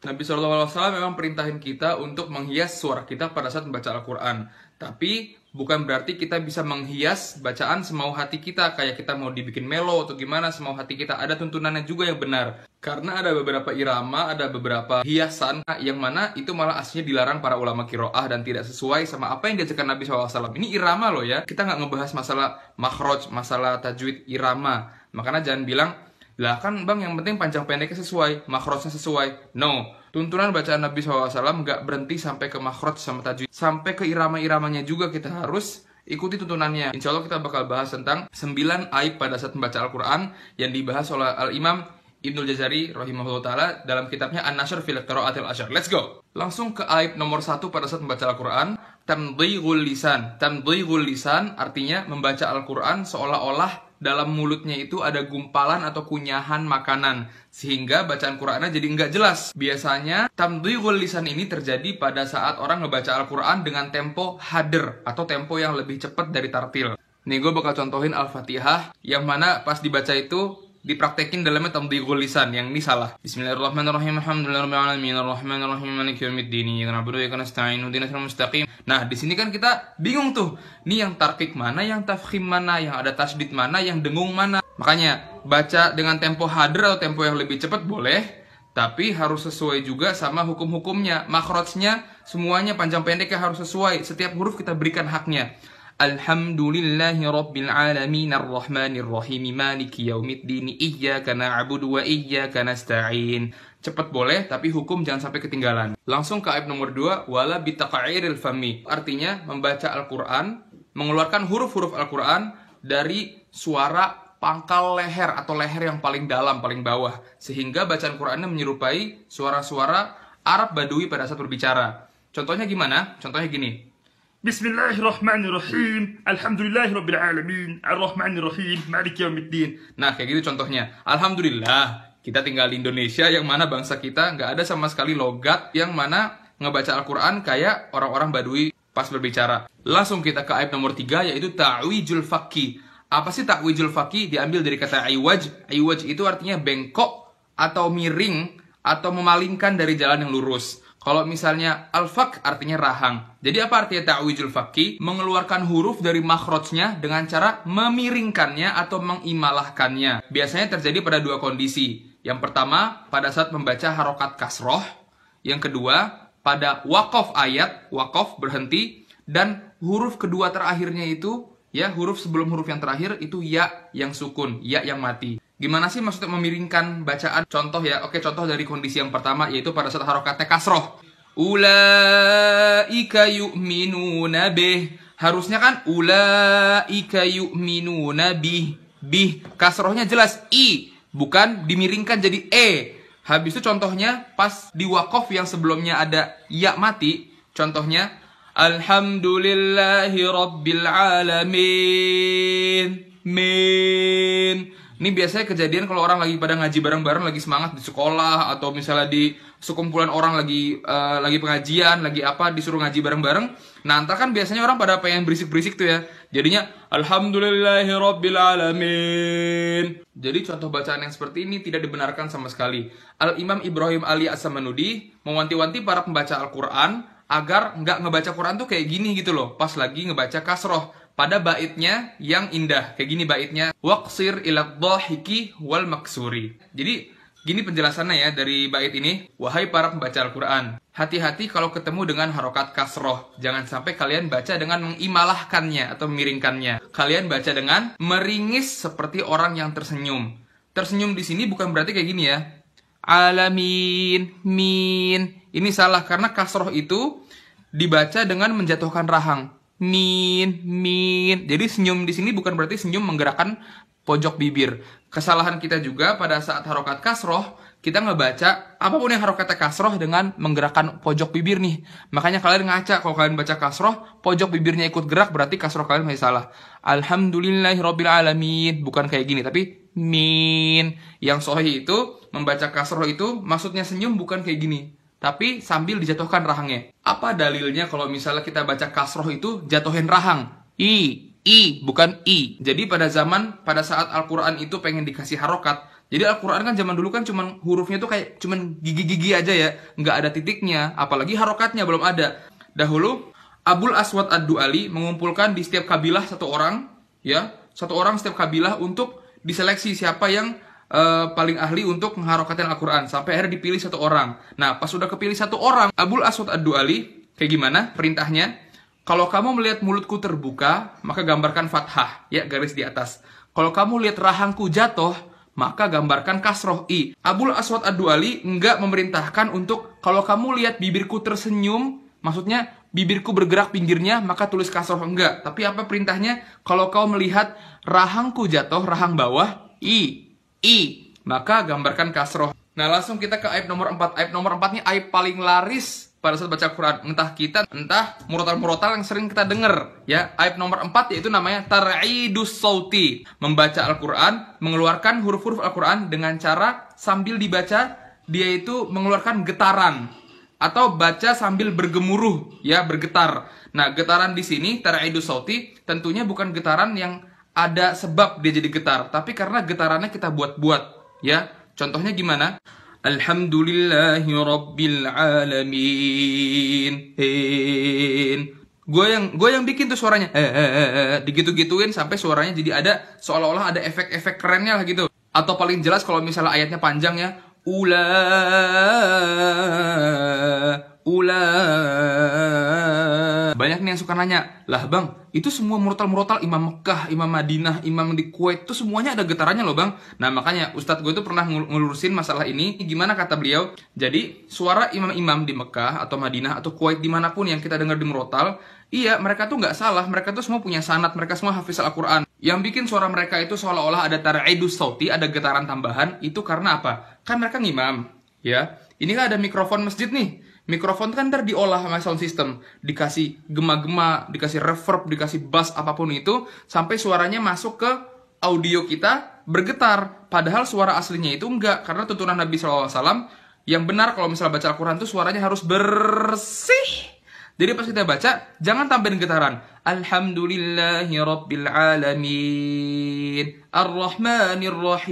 Nabi Shallallahu Alaihi Wasallam memang perintahin kita untuk menghias suara kita pada saat membaca Al-Quran. Tapi bukan berarti kita bisa menghias bacaan semau hati kita, kayak kita mau dibikin melo atau gimana semau hati kita. Ada tuntunannya juga yang benar. Karena ada beberapa irama, ada beberapa hiasan yang mana itu malah aslinya dilarang para ulama kiroah dan tidak sesuai sama apa yang diajarkan Nabi SAW. Ini irama loh ya. Kita nggak ngebahas masalah makroj, masalah tajwid irama. Makanya jangan bilang lah kan bang yang penting panjang pendeknya sesuai, makrotnya sesuai. No, tuntunan bacaan Nabi SAW nggak berhenti sampai ke makrot sama tajwid. Sampai ke irama-iramanya juga kita harus ikuti tuntunannya. Insya Allah kita bakal bahas tentang 9 aib pada saat membaca Al-Quran yang dibahas oleh Al-Imam Ibnul Jazari rahimahullah ta'ala dalam kitabnya An-Nashr fil Qira'atil Asyar. Let's go! Langsung ke aib nomor satu pada saat membaca Al-Quran. Tamdhigul lisan. Tamdhigul lisan artinya membaca Al-Quran seolah-olah dalam mulutnya itu ada gumpalan atau kunyahan makanan sehingga bacaan Qur'annya jadi nggak jelas. Biasanya tamdhighul lisan ini terjadi pada saat orang ngebaca Al-Qur'an dengan tempo hader atau tempo yang lebih cepat dari tartil. Nih gue bakal contohin Al-Fatihah yang mana pas dibaca itu dipraktekin dalamnya tamdhigul lisan yang ini salah. Bismillahirrahmanirrahim. Alhamdulillahirrahmanirrahim Alhamdulillahirrahmanirrahim mustaqim. Nah, di sini kan kita bingung tuh. Ini yang tarkik mana, yang tafkhim mana, yang ada tasdid mana, yang dengung mana. Makanya baca dengan tempo hadir atau tempo yang lebih cepat boleh, tapi harus sesuai juga sama hukum-hukumnya. Makrotnya semuanya panjang pendeknya harus sesuai. Setiap huruf kita berikan haknya. Alhamdulillahi Rabbil Alamin ar ar Rahim Maliki Dini Iyaka Na'abudu wa Iyaka nasta'in Cepat boleh, tapi hukum jangan sampai ketinggalan. Langsung ke ayat nomor 2, wala bitaqairil fami. Artinya, membaca Al-Quran, mengeluarkan huruf-huruf Al-Quran dari suara pangkal leher atau leher yang paling dalam, paling bawah. Sehingga bacaan Qurannya menyerupai suara-suara Arab Badui pada saat berbicara. Contohnya gimana? Contohnya gini, بسم الله الرحمن الرحيم Alhamdulillah لله Alamin العالمين الرحمن الرحيم مالك يوم الدين Nah kayak gitu contohnya Alhamdulillah kita tinggal di Indonesia yang mana bangsa kita nggak ada sama sekali logat yang mana ngebaca Al-Quran kayak orang-orang Badui pas berbicara. Langsung kita ke ayat nomor 3 yaitu ta'wijul faqih. Apa sih ta'wijul faqih? Diambil dari kata iwaj. Iwaj itu artinya bengkok atau miring atau memalingkan dari jalan yang lurus. Kalau misalnya al-fak artinya rahang. Jadi apa artinya ta'wijul fakki? Mengeluarkan huruf dari makhrajnya dengan cara memiringkannya atau mengimalahkannya. Biasanya terjadi pada dua kondisi. Yang pertama, pada saat membaca harokat kasroh. Yang kedua, pada wakof ayat, wakof berhenti. Dan huruf kedua terakhirnya itu, ya huruf sebelum huruf yang terakhir itu ya yang sukun, ya yang mati. Gimana sih maksudnya memiringkan bacaan? Contoh ya, oke contoh dari kondisi yang pertama yaitu pada saat harokatnya kasroh. Ulaika yu'minuna bih. Harusnya kan ulaika yu'minuna bih. Bih, kasrohnya jelas i, bukan dimiringkan jadi e. Habis itu contohnya pas di wakof yang sebelumnya ada ya mati, contohnya Alhamdulillahi Rabbil Alamin Min ini biasanya kejadian kalau orang lagi pada ngaji bareng-bareng, lagi semangat di sekolah atau misalnya di sekumpulan orang lagi uh, lagi pengajian, lagi apa disuruh ngaji bareng-bareng. Nah, entah kan biasanya orang pada pengen berisik-berisik tuh ya. Jadinya alhamdulillahirabbil alamin. Jadi contoh bacaan yang seperti ini tidak dibenarkan sama sekali. Al Imam Ibrahim Ali As-Samanudi mewanti-wanti para pembaca Al-Qur'an agar nggak ngebaca Quran tuh kayak gini gitu loh, pas lagi ngebaca kasroh pada baitnya yang indah. Kayak gini baitnya. Waqsir ilad dhahiki wal maksuri. Jadi Gini penjelasannya ya dari bait ini, wahai para pembaca Al-Quran, hati-hati kalau ketemu dengan harokat kasroh. Jangan sampai kalian baca dengan mengimalahkannya atau miringkannya Kalian baca dengan meringis seperti orang yang tersenyum. Tersenyum di sini bukan berarti kayak gini ya. Alamin, min. Ini salah karena kasroh itu dibaca dengan menjatuhkan rahang min min. Jadi senyum di sini bukan berarti senyum menggerakkan pojok bibir. Kesalahan kita juga pada saat harokat kasroh kita ngebaca apapun yang harokat kasroh dengan menggerakkan pojok bibir nih. Makanya kalian ngaca kalau kalian baca kasroh, pojok bibirnya ikut gerak berarti kasroh kalian masih salah. Alhamdulillahirobbilalamin bukan kayak gini tapi min. Yang sohi itu membaca kasroh itu maksudnya senyum bukan kayak gini tapi sambil dijatuhkan rahangnya. Apa dalilnya kalau misalnya kita baca kasroh itu jatuhin rahang? I, I, bukan I. Jadi pada zaman, pada saat Al-Quran itu pengen dikasih harokat, jadi Al-Quran kan zaman dulu kan cuman hurufnya tuh kayak cuman gigi-gigi aja ya, nggak ada titiknya, apalagi harokatnya belum ada. Dahulu, Abul Aswad Ad-Du'ali mengumpulkan di setiap kabilah satu orang, ya, satu orang setiap kabilah untuk diseleksi siapa yang uh, paling ahli untuk mengharokatkan Al-Quran sampai akhirnya dipilih satu orang. Nah, pas sudah kepilih satu orang, Abul Aswad Ad-Duali, kayak gimana perintahnya? Kalau kamu melihat mulutku terbuka, maka gambarkan fathah, ya garis di atas. Kalau kamu lihat rahangku jatuh, maka gambarkan kasroh i. Abul Aswad Ad-Duali enggak memerintahkan untuk kalau kamu lihat bibirku tersenyum, maksudnya bibirku bergerak pinggirnya, maka tulis kasroh enggak. Tapi apa perintahnya? Kalau kau melihat rahangku jatuh, rahang bawah, i i maka gambarkan kasroh nah langsung kita ke aib nomor 4 aib nomor 4 ini aib paling laris pada saat baca Quran entah kita entah murotal-murotal yang sering kita dengar ya aib nomor 4 yaitu namanya tar'idus sauti membaca Al-Quran mengeluarkan huruf-huruf Al-Quran dengan cara sambil dibaca dia itu mengeluarkan getaran atau baca sambil bergemuruh ya bergetar. Nah, getaran di sini taraidus sauti tentunya bukan getaran yang ada sebab dia jadi getar, tapi karena getarannya kita buat-buat, ya. Contohnya gimana? Alhamdulillahirobbilalamin. Gue yang gue yang bikin tuh suaranya, eh, eh, eh, digitu-gituin sampai suaranya jadi ada seolah-olah ada efek-efek kerennya lah gitu. Atau paling jelas kalau misalnya ayatnya panjang ya, ula ula banyak nih yang suka nanya lah bang itu semua murotal-murotal Imam Mekah, Imam Madinah, Imam di Kuwait itu semuanya ada getarannya loh bang. Nah makanya Ustadz gue itu pernah ngelurusin masalah ini. Gimana kata beliau? Jadi suara imam-imam di Mekah atau Madinah atau Kuwait dimanapun yang kita dengar di murotal, iya mereka tuh nggak salah. Mereka tuh semua punya sanat, mereka semua hafiz Al-Quran. Yang bikin suara mereka itu seolah-olah ada tara'idu sauti, ada getaran tambahan. Itu karena apa? Kan mereka ngimam, ya. Ini ada mikrofon masjid nih Mikrofon kan ntar diolah sama sound system, dikasih gema-gema, dikasih reverb, dikasih bass apapun itu, sampai suaranya masuk ke audio kita bergetar. Padahal suara aslinya itu enggak, karena tuntunan Nabi SAW yang benar kalau misalnya baca Al-Quran itu suaranya harus bersih. Jadi pas kita baca, jangan tambahin getaran. Alhamdulillahirrabbilalamin Rabbil ar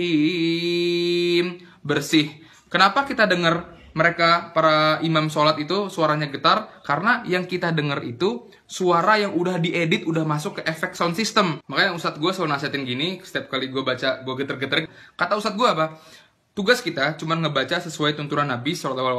Bersih. Kenapa kita dengar mereka para imam sholat itu suaranya getar karena yang kita dengar itu suara yang udah diedit udah masuk ke efek sound system makanya ustadz gue selalu nasihatin gini setiap kali gue baca gue geter-geter kata ustadz gue apa tugas kita cuma ngebaca sesuai tuntunan Nabi SAW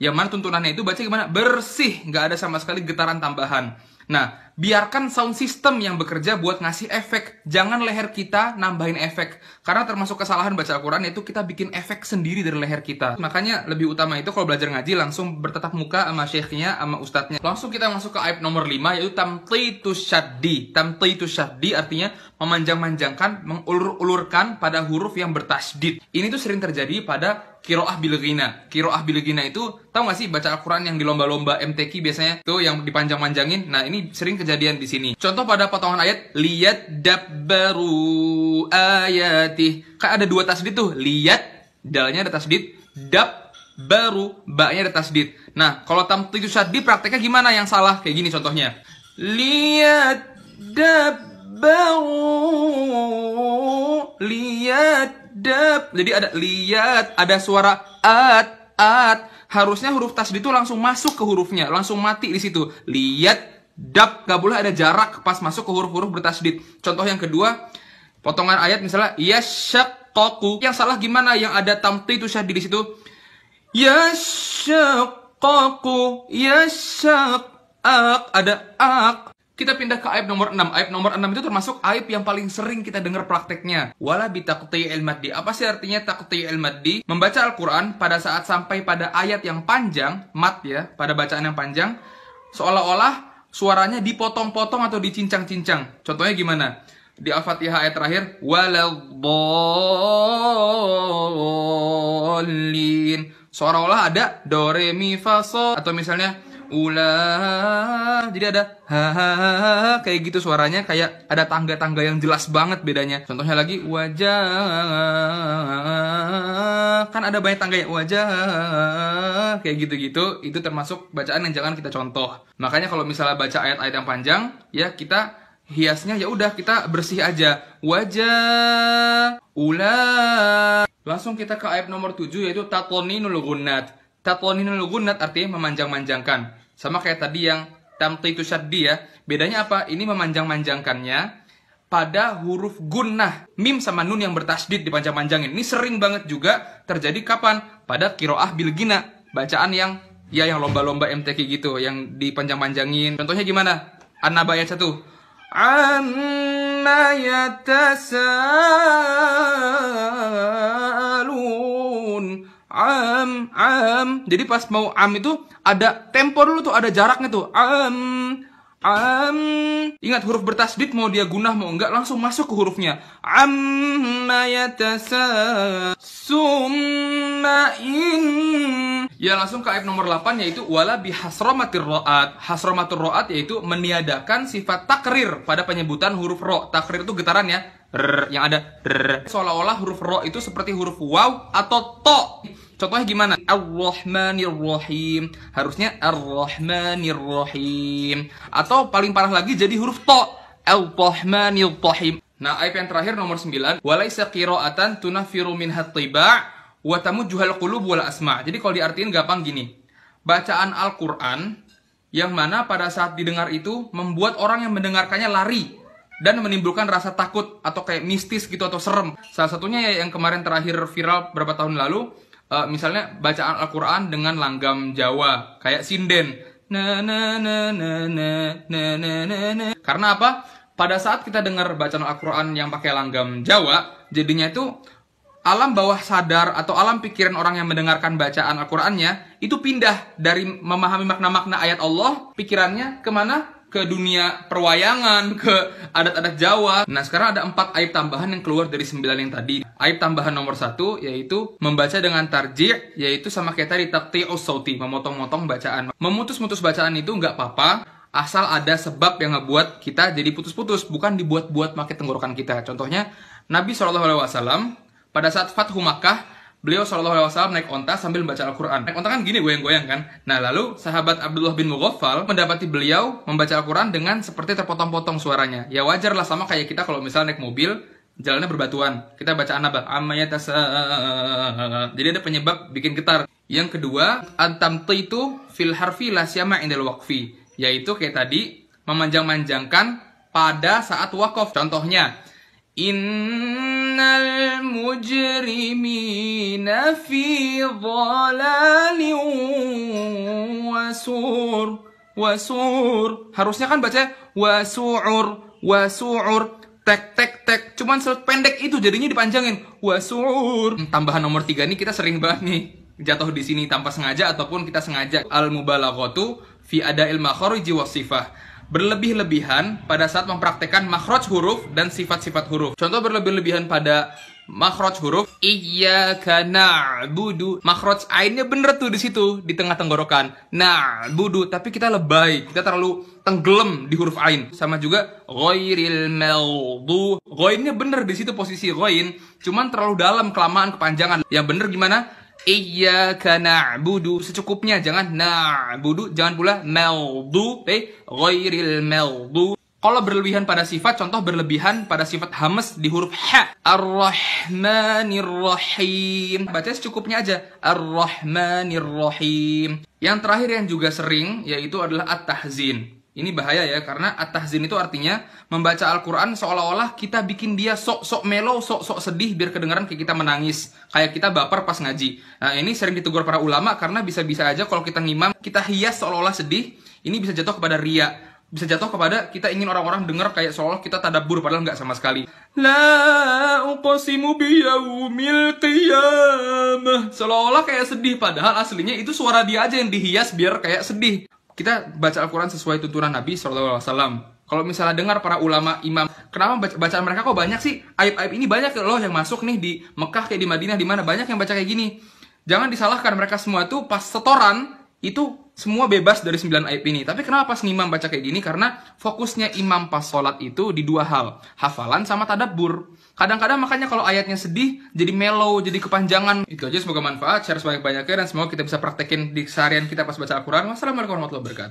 yang mana tuntunannya itu baca gimana bersih nggak ada sama sekali getaran tambahan nah biarkan sound system yang bekerja buat ngasih efek. Jangan leher kita nambahin efek. Karena termasuk kesalahan baca Al-Quran itu kita bikin efek sendiri dari leher kita. Makanya lebih utama itu kalau belajar ngaji langsung bertatap muka sama syekhnya, sama ustadznya. Langsung kita masuk ke ayat nomor 5 yaitu tamtitu syaddi. Tamtitu syaddi artinya memanjang-manjangkan, mengulur-ulurkan pada huruf yang bertasdid. Ini tuh sering terjadi pada kiroah bilgina. Kiroah bilgina itu, tau gak sih baca Al-Quran yang di lomba-lomba MTQ biasanya? Tuh yang dipanjang-manjangin. Nah ini sering kejadian di sini. Contoh pada potongan ayat lihat dabbaru ayati. kayak ada dua tasdid tuh. Lihat dalnya ada tasdid, dab baru baknya ada tasdid. Nah, kalau tam tujuh saat prakteknya gimana yang salah? Kayak gini contohnya. Lihat baru lihat dab. Jadi ada lihat, ada suara at at harusnya huruf tasdid itu langsung masuk ke hurufnya, langsung mati di situ. Lihat dap gak boleh ada jarak pas masuk ke huruf-huruf bertasdid. Contoh yang kedua, potongan ayat misalnya yasyaqqaqu. Yang salah gimana? Yang ada tamti itu syadid di situ. Yasyaqqaqu, ak ada ak. Kita pindah ke aib nomor 6. Aib nomor 6 itu termasuk aib yang paling sering kita dengar prakteknya. Wala bi al maddi. Apa sih artinya taqti'il maddi? Membaca Al-Quran pada saat sampai pada ayat yang panjang, mat ya, pada bacaan yang panjang, seolah-olah suaranya dipotong-potong atau dicincang-cincang. Contohnya gimana? Di Al-Fatihah ayat terakhir, walabolin. Seolah-olah ada do re mi fa sol atau misalnya ulah jadi ada ha kayak gitu suaranya kayak ada tangga-tangga yang jelas banget bedanya contohnya lagi wajah kan ada banyak tangga ya wajah kayak gitu-gitu itu termasuk bacaan yang jangan kita contoh makanya kalau misalnya baca ayat-ayat yang panjang ya kita hiasnya ya udah kita bersih aja wajah ulah langsung kita ke ayat nomor 7 yaitu tatloninul gunnat tatloninul gunat artinya memanjang-manjangkan sama kayak tadi yang itu syaddi ya. Bedanya apa? Ini memanjang-manjangkannya pada huruf gunnah. Mim sama nun yang bertasdid dipanjang-panjangin. Ini sering banget juga terjadi kapan? Pada kiroah bilgina. Bacaan yang ya yang lomba-lomba MTQ gitu. Yang dipanjang-panjangin. Contohnya gimana? An-Naba ayat 1. an am am jadi pas mau am itu ada tempo dulu tuh ada jaraknya tuh am am ingat huruf bertasbih mau dia gunah mau enggak langsung masuk ke hurufnya amma yatasa summa in ya langsung ke ayat nomor 8 yaitu wala bihasramatir ra'at hasramatur ra'at yaitu meniadakan sifat takrir pada penyebutan huruf ro takrir itu getaran ya yang ada seolah-olah huruf ro itu seperti huruf waw atau to. Contohnya gimana? Ar-Rahmanir-Rahim. Harusnya Ar-Rahmanir-Rahim. Atau paling parah lagi jadi huruf to. Al-Rahmanir-Rahim. Nah, ayat yang terakhir nomor 9, walaisa qira'atan tunafiru min tiba wa tamujjuhal qulub wal asma. Jadi kalau diartiin gampang gini. Bacaan Al-Qur'an yang mana pada saat didengar itu membuat orang yang mendengarkannya lari dan menimbulkan rasa takut atau kayak mistis gitu atau serem. Salah satunya ya yang kemarin terakhir viral beberapa tahun lalu, uh, misalnya bacaan Al-Qur'an dengan langgam Jawa kayak sinden. Na na na na na na na na. na. Karena apa? Pada saat kita dengar bacaan Al-Qur'an yang pakai langgam Jawa, jadinya itu alam bawah sadar atau alam pikiran orang yang mendengarkan bacaan Al-Qur'annya itu pindah dari memahami makna-makna ayat Allah pikirannya kemana ke dunia perwayangan, ke adat-adat Jawa. Nah, sekarang ada empat aib tambahan yang keluar dari sembilan yang tadi. Aib tambahan nomor satu yaitu membaca dengan tarjih yaitu sama kayak tadi takti osauti, memotong-motong bacaan. Memutus-mutus bacaan itu nggak apa-apa, asal ada sebab yang ngebuat kita jadi putus-putus, bukan dibuat-buat pakai tenggorokan kita. Contohnya, Nabi saw pada saat Fathu Makkah beliau Shallallahu Alaihi Wasallam naik onta sambil membaca Al-Quran. Naik onta kan gini goyang-goyang kan. Nah lalu sahabat Abdullah bin Mughaffal mendapati beliau membaca Al-Quran dengan seperti terpotong-potong suaranya. Ya wajar lah sama kayak kita kalau misalnya naik mobil jalannya berbatuan. Kita baca anaba amayatasa. Jadi ada penyebab bikin getar. Yang kedua, antamtu itu fil harfi lasyama indal waqfi, yaitu kayak tadi memanjang-manjangkan pada saat wakaf. Contohnya in المجرمين في ضلال وسور وسور harusnya kan baca wasur wasur tek tek tek cuman seret pendek itu jadinya dipanjangin wasur hmm, tambahan nomor tiga ini kita sering banget nih jatuh di sini tanpa sengaja ataupun kita sengaja al mubalaghatu fi ada ilma khariji wasifah berlebih-lebihan pada saat mempraktekkan makhraj huruf dan sifat-sifat huruf. Contoh berlebih-lebihan pada makhraj huruf iyyaka na'budu. Makhraj ainnya bener tuh di situ di tengah tenggorokan. Na'budu, tapi kita lebay, kita terlalu tenggelam di huruf ain. Sama juga ghairil maghdu. Ghainnya bener di situ posisi ghain, cuman terlalu dalam kelamaan kepanjangan. Yang bener gimana? Iya, Iyyaka na'budu secukupnya jangan nah na'budu jangan pula meldu eh ghairil meldu kalau berlebihan pada sifat, contoh berlebihan pada sifat hamas di huruf h. Ar-Rahmanir-Rahim. Baca secukupnya aja. Ar-Rahmanir-Rahim. Yang terakhir yang juga sering, yaitu adalah at-tahzin. Ini bahaya ya, karena at-tahzin itu artinya membaca Al-Quran seolah-olah kita bikin dia sok-sok melo, sok-sok sedih biar kedengaran kayak kita menangis. Kayak kita baper pas ngaji. Nah ini sering ditegur para ulama karena bisa-bisa aja kalau kita ngimam, kita hias seolah-olah sedih, ini bisa jatuh kepada ria bisa jatuh kepada kita ingin orang-orang dengar kayak seolah kita tadabur padahal nggak sama sekali. La uqsimu biyaumil qiyamah. Seolah-olah kayak sedih padahal aslinya itu suara dia aja yang dihias biar kayak sedih kita baca Al-Quran sesuai tuntunan Nabi SAW. Kalau misalnya dengar para ulama imam, kenapa bacaan mereka kok banyak sih? Aib-aib ini banyak loh yang masuk nih di Mekah kayak di Madinah di mana banyak yang baca kayak gini. Jangan disalahkan mereka semua tuh pas setoran itu semua bebas dari 9 aib ini. Tapi kenapa pas imam baca kayak gini? Karena fokusnya imam pas sholat itu di dua hal. Hafalan sama tadabur. Kadang-kadang makanya kalau ayatnya sedih, jadi mellow, jadi kepanjangan. Itu aja semoga manfaat, share sebanyak-banyaknya, dan semoga kita bisa praktekin di seharian kita pas baca Al-Quran. Wassalamualaikum warahmatullahi wabarakatuh.